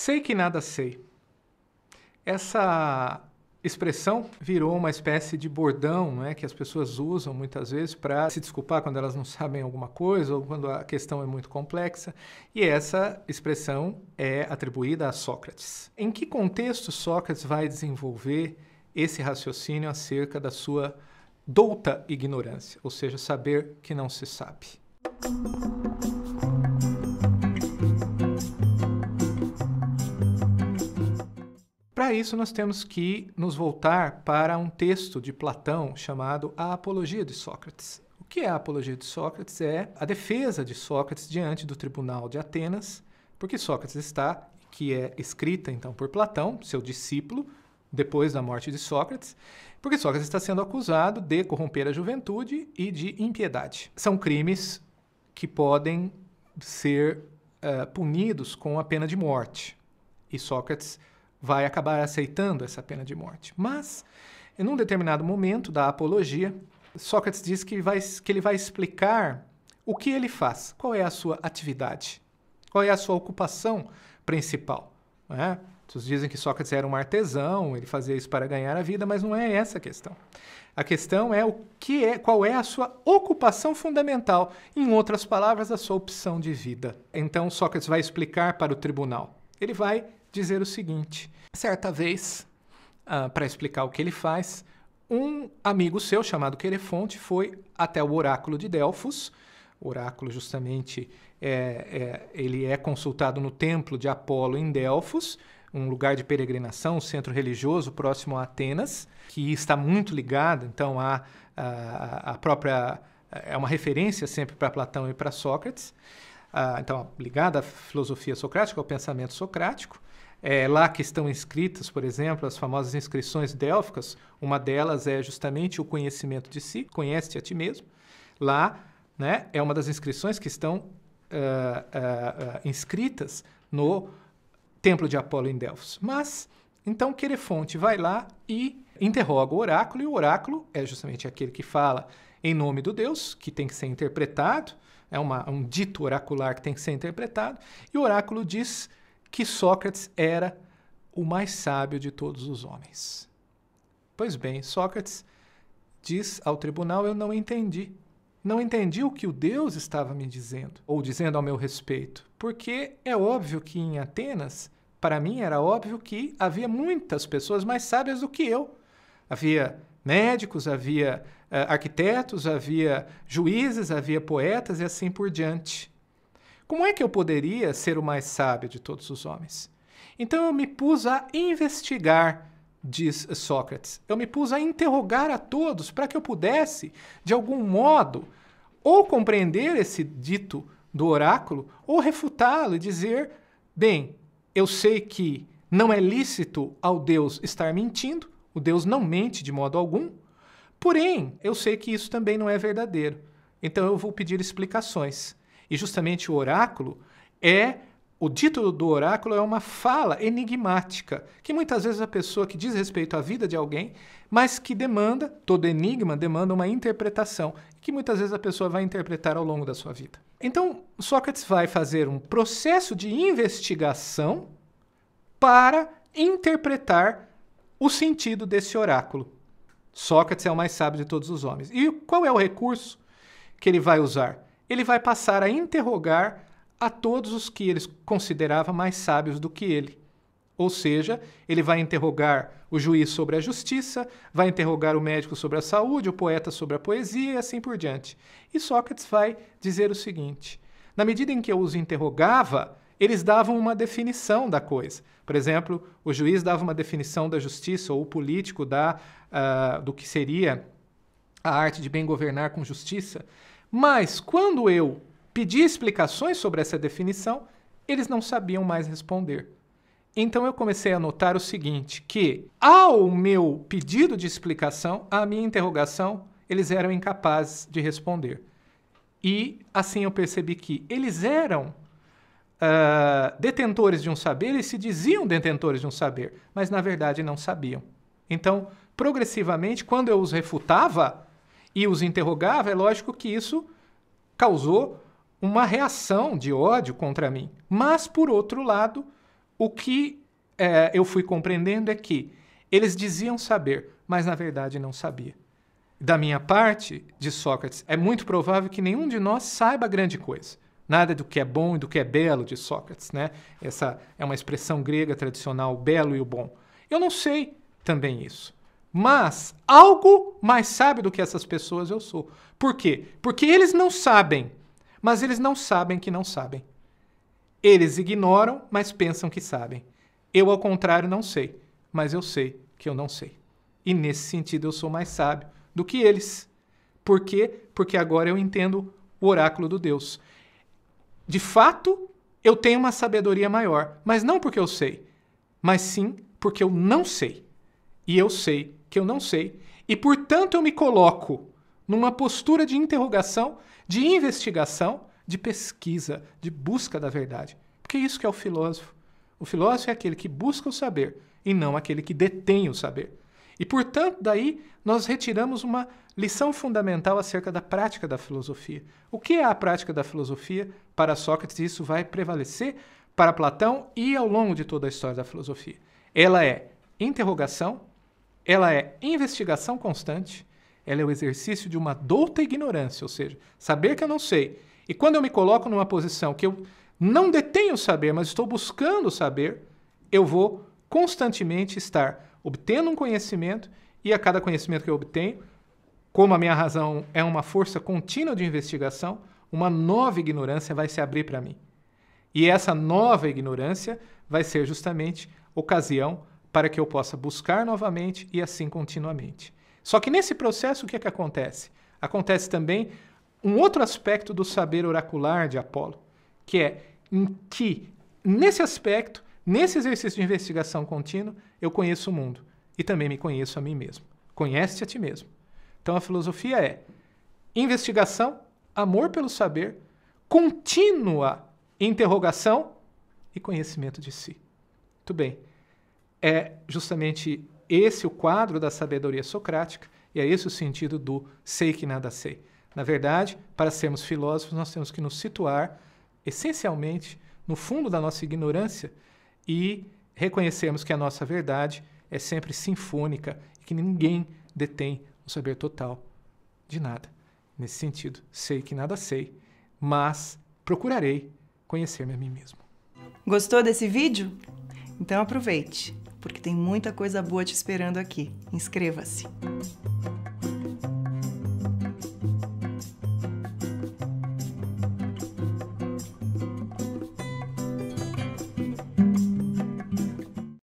Sei que nada sei. Essa expressão virou uma espécie de bordão né, que as pessoas usam muitas vezes para se desculpar quando elas não sabem alguma coisa ou quando a questão é muito complexa. E essa expressão é atribuída a Sócrates. Em que contexto Sócrates vai desenvolver esse raciocínio acerca da sua douta ignorância, ou seja, saber que não se sabe? Para isso, nós temos que nos voltar para um texto de Platão chamado A Apologia de Sócrates. O que é a Apologia de Sócrates? É a defesa de Sócrates diante do tribunal de Atenas, porque Sócrates está, que é escrita então por Platão, seu discípulo, depois da morte de Sócrates, porque Sócrates está sendo acusado de corromper a juventude e de impiedade. São crimes que podem ser uh, punidos com a pena de morte. E Sócrates vai acabar aceitando essa pena de morte. Mas, em um determinado momento da apologia, Sócrates diz que, vai, que ele vai explicar o que ele faz, qual é a sua atividade, qual é a sua ocupação principal. Né? Todos dizem que Sócrates era um artesão, ele fazia isso para ganhar a vida, mas não é essa a questão. A questão é o que é, qual é a sua ocupação fundamental, em outras palavras, a sua opção de vida. Então Sócrates vai explicar para o tribunal ele vai dizer o seguinte: certa vez, ah, para explicar o que ele faz, um amigo seu chamado Querefonte foi até o oráculo de Delfos. O oráculo, justamente, é, é, ele é consultado no templo de Apolo em Delfos, um lugar de peregrinação, um centro religioso próximo a Atenas, que está muito ligado, então, à, à, à própria. É uma referência sempre para Platão e para Sócrates ah, então ligada à filosofia socrática, ao pensamento socrático. É lá que estão inscritas, por exemplo, as famosas inscrições délficas. Uma delas é justamente o conhecimento de si, conhece-te a ti mesmo. Lá né, é uma das inscrições que estão uh, uh, uh, inscritas no templo de Apolo em Delfos. Mas, então, Querefonte vai lá e interroga o oráculo, e o oráculo é justamente aquele que fala em nome do Deus, que tem que ser interpretado, é uma, um dito oracular que tem que ser interpretado, e o oráculo diz que Sócrates era o mais sábio de todos os homens. Pois bem, Sócrates diz ao tribunal: Eu não entendi. Não entendi o que o Deus estava me dizendo, ou dizendo ao meu respeito, porque é óbvio que em Atenas, para mim era óbvio que havia muitas pessoas mais sábias do que eu. Havia médicos, havia eh, arquitetos, havia juízes, havia poetas e assim por diante. Como é que eu poderia ser o mais sábio de todos os homens? Então eu me pus a investigar, diz Sócrates. Eu me pus a interrogar a todos para que eu pudesse, de algum modo, ou compreender esse dito do oráculo, ou refutá-lo e dizer: bem, eu sei que não é lícito ao Deus estar mentindo, o Deus não mente de modo algum. Porém, eu sei que isso também não é verdadeiro. Então eu vou pedir explicações. E justamente o oráculo é o dito do oráculo é uma fala enigmática, que muitas vezes a pessoa que diz respeito à vida de alguém, mas que demanda, todo enigma demanda uma interpretação, que muitas vezes a pessoa vai interpretar ao longo da sua vida. Então, Sócrates vai fazer um processo de investigação para interpretar o sentido desse oráculo. Sócrates é o mais sábio de todos os homens. E qual é o recurso que ele vai usar? Ele vai passar a interrogar a todos os que ele considerava mais sábios do que ele. Ou seja, ele vai interrogar o juiz sobre a justiça, vai interrogar o médico sobre a saúde, o poeta sobre a poesia e assim por diante. E Sócrates vai dizer o seguinte: na medida em que eu os interrogava, eles davam uma definição da coisa. Por exemplo, o juiz dava uma definição da justiça ou o político dá uh, ah, do que seria a arte de bem governar com justiça. Mas quando eu pedi explicações sobre essa definição, eles não sabiam mais responder. Então eu comecei a notar o seguinte, que ao meu pedido de explicação, à minha interrogação, eles eram incapazes de responder. E assim eu percebi que eles eram uh, detentores de um saber e se diziam detentores de um saber, mas na verdade não sabiam. Então, progressivamente, quando eu os refutava e os interrogava, é lógico que isso causou uma reação de ódio contra mim. Mas, por outro lado, o que eh, eu fui compreendendo é que eles diziam saber, mas na verdade não sabia. Da minha parte, de Sócrates, é muito provável que nenhum de nós saiba grande coisa. Nada do que é bom e do que é belo, diz Sócrates, né? Essa é uma expressão grega tradicional, belo e o bom. Eu não sei também isso. Mas algo mais sábio do que essas pessoas eu sou. Por quê? Porque eles não sabem, mas eles não sabem que não sabem. Eles ignoram, mas pensam que sabem. Eu, ao contrário, não sei, mas eu sei que eu não sei. E nesse sentido eu sou mais sábio do que eles. Por quê? Porque agora eu entendo o oráculo do Deus de fato, eu tenho uma sabedoria maior, mas não porque eu sei, mas sim porque eu não sei. E eu sei que eu não sei, e portanto eu me coloco numa postura de interrogação, de investigação, de pesquisa, de busca da verdade. Porque é isso que é o filósofo. O filósofo é aquele que busca o saber e não aquele que detém o saber. E, portanto, daí nós retiramos uma lição fundamental acerca da prática da filosofia. O que é a prática da filosofia? Para Sócrates, isso vai prevalecer para Platão e ao longo de toda a história da filosofia. Ela é interrogação, ela é investigação constante, ela é o exercício de uma douta ignorância, ou seja, saber que eu não sei. E quando eu me coloco numa posição que eu não detenho o saber, mas estou buscando saber, eu vou constantemente estar obtendo um conhecimento, e a cada conhecimento que eu obtenho, como a minha razão é uma força contínua de investigação, uma nova ignorância vai se abrir para mim. E essa nova ignorância vai ser justamente ocasião para que eu possa buscar novamente e assim continuamente. Só que nesse processo, o que é que acontece? Acontece também um outro aspecto do saber oracular de Apolo, que é em que, nesse aspecto, Nesse exercício de investigação contínua, eu conheço o mundo e também me conheço a mim mesmo. Conhece-te a ti mesmo. Então a filosofia é investigação, amor pelo saber, contínua interrogação e conhecimento de si. Muito bem. É justamente esse o quadro da sabedoria socrática e é esse o sentido do sei que nada sei. Na verdade, para sermos filósofos, nós temos que nos situar essencialmente no fundo da nossa ignorância e reconhecemos que a nossa verdade é sempre sinfônica e que ninguém detém o saber total de nada. Nesse sentido, sei que nada sei, mas procurarei conhecer-me a mim mesmo. Gostou desse vídeo? Então aproveite, porque tem muita coisa boa te esperando aqui. Inscreva-se!